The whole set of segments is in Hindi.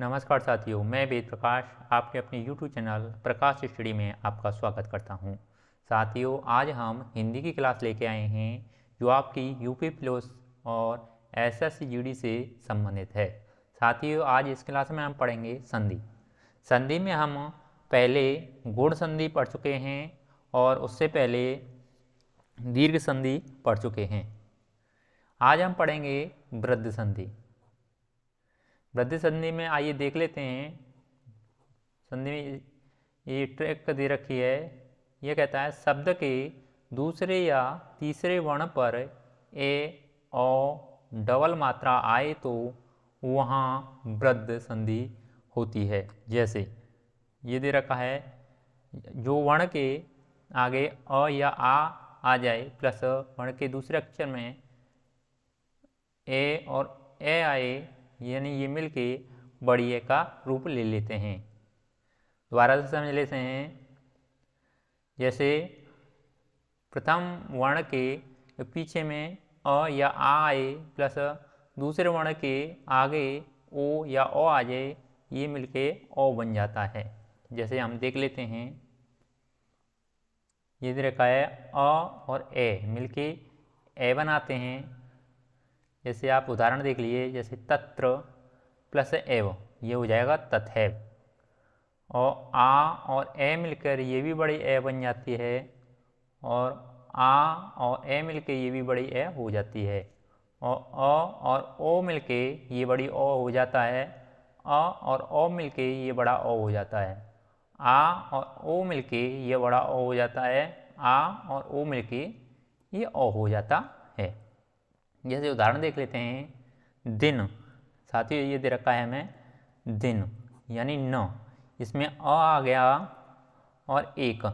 नमस्कार साथियों मैं वेद प्रकाश आपके अपने YouTube चैनल प्रकाश स्टडी में आपका स्वागत करता हूं। साथियों आज हम हिंदी की क्लास लेके आए हैं जो आपकी यूपी प्लस और एस एस से संबंधित है साथियों आज इस क्लास में हम पढ़ेंगे संधि संधि में हम पहले गुण संधि पढ़ चुके हैं और उससे पहले दीर्घ संधि पढ़ चुके हैं आज हम पढ़ेंगे वृद्ध संधि वृद्धि संधि में आइए देख लेते हैं संधि में ये ट्रैक दे रखी है यह कहता है शब्द के दूसरे या तीसरे वर्ण पर ए ओ डबल मात्रा आए तो वहाँ वृद्ध संधि होती है जैसे ये दे रखा है जो वर्ण के आगे अ या आ आ जाए प्लस वर्ण के दूसरे अक्षर में ए और ए आए यानी ये मिल के बड़ी का रूप ले लेते हैं दोबारा से समझ लेते हैं जैसे प्रथम वर्ण के पीछे में अ या आ आए प्लस दूसरे वर्ण के आगे ओ या ओ आ जाए ये मिलके ओ बन जाता है जैसे हम देख लेते हैं ये दे रखा है अ और ए मिलके ए बनाते हैं जैसे आप उदाहरण देख लीजिए जैसे तत्र प्लस एव ये हो जाएगा तथैव और आ और ए मिलकर ये भी बड़ी ए बन जाती है और आ और ए मिलकर ये भी बड़ी ए हो जाती है और अ और ओ मिलकर ये बड़ी ओ हो जाता है अ और ओ मिलकर ये बड़ा ओ हो जाता है आ और ओ मिलकर ये बड़ा ओ हो जाता है आ और ओ मिलकर ये ओ हो जाता जैसे उदाहरण देख लेते हैं दिन साथियों ये दे रखा है हमें दिन यानी न इसमें अ आ गया और एक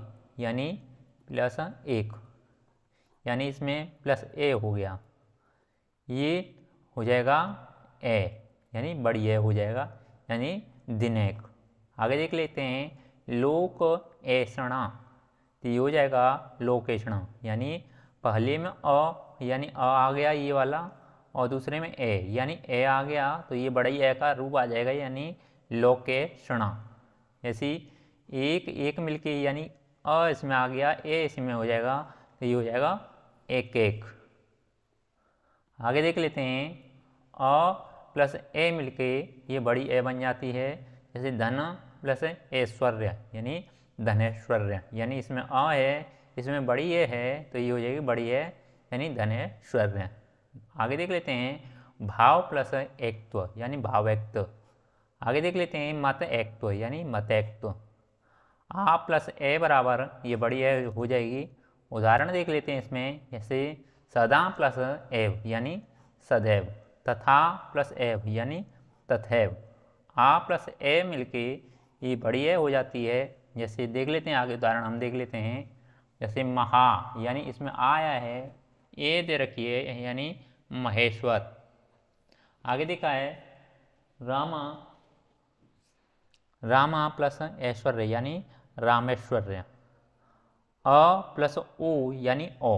यानी प्लस एक यानी इसमें प्लस ए हो गया ये हो जाएगा ए यानी बड़ी ए हो जाएगा यानी दिन एक आगे देख लेते हैं लोक एषणा तो ये हो जाएगा लोकेषणा यानी पहले में अ यानी अ आ गया ये वाला और दूसरे में ए यानी ए आ गया तो ये बड़ा ही ए का रूप आ जाएगा यानी लोके लोकेशणा ऐसी एक एक मिलके यानी अ इसमें आ गया ए इसमें हो जाएगा तो ये हो जाएगा एक एक आगे देख लेते हैं अ प्लस ए मिलके ये बड़ी ए बन जाती है जैसे धन प्लस ऐश्वर्य यानी धनेश्वर्य यानी इसमें अ है इसमें बड़ी ए है तो ये हो जाएगी बड़ी ए यानी धन है स्वर्ण आगे देख लेते हैं भाव प्लस एकत्व यानी भावैक्त्व आगे देख लेते हैं मत एकत्व यानी एकत्व आ प्लस ए बराबर ये बड़ी हो जाएगी उदाहरण देख लेते हैं इसमें जैसे सदा प्लस एव यानी सदैव तथा प्लस एव यानी तथैव आ प्लस ए मिलके ये बड़ी हो जाती है जैसे देख लेते हैं आगे उदाहरण हम देख लेते हैं जैसे महा यानी इसमें आया है ये दे रखी है यानी महेश्वर आगे देखा है रामा रामा प्लस ऐश्वर्य यानी रामेश्वर्य अ प्लस ओ यानी ओ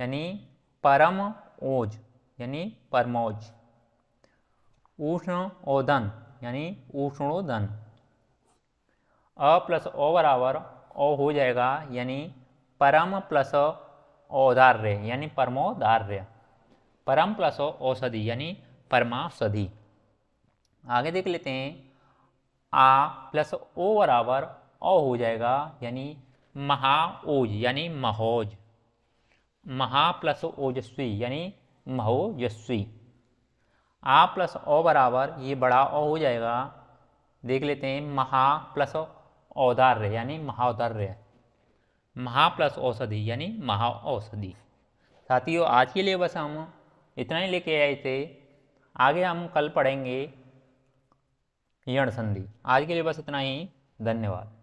यानी परम ओज यानी परमोज उष्ण ओदन यानी उष्णोदन अ प्लस ओ बराबर ओ हो जाएगा यानी परम प्लस औदार्य यानी परमोदार्य परम प्लस औषधि यानी परमाषधि आगे देख लेते हैं आ प्लस ओ बराबर औ हो जाएगा यानी महाओज यानी महोज महा प्लस ओजस्वी यानी महोजस्वी आ प्लस ओ बराबर ये बड़ा ओ हो जाएगा देख लेते हैं महा प्लस औदार्य यानी महाउदार्य महा प्लस औषधि यानी महा औषधि साथियों आज के लिए बस हम इतना ही लेके आए थे आगे हम कल पढ़ेंगे यण संधि आज के लिए बस इतना ही धन्यवाद